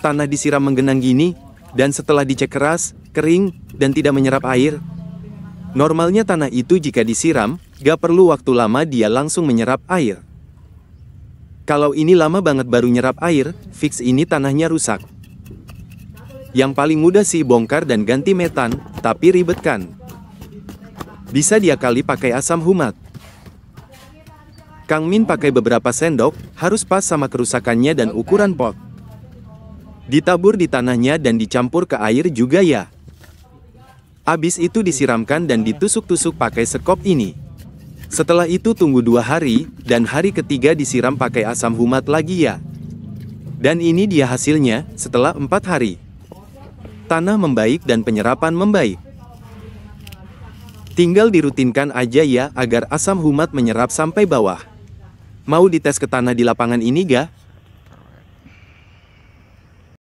tanah disiram menggenang gini, dan setelah dicek keras, kering, dan tidak menyerap air. Normalnya tanah itu jika disiram, gak perlu waktu lama dia langsung menyerap air. Kalau ini lama banget baru nyerap air, fix ini tanahnya rusak. Yang paling mudah sih bongkar dan ganti metan, tapi ribet kan? Bisa diakali pakai asam humat. Kang Min pakai beberapa sendok, harus pas sama kerusakannya dan ukuran pot. Ditabur di tanahnya dan dicampur ke air juga ya. Abis itu disiramkan dan ditusuk-tusuk pakai sekop ini. Setelah itu tunggu dua hari, dan hari ketiga disiram pakai asam humat lagi ya. Dan ini dia hasilnya, setelah empat hari. Tanah membaik dan penyerapan membaik. Tinggal dirutinkan aja ya, agar asam humat menyerap sampai bawah. Mau dites ke tanah di lapangan ini gak?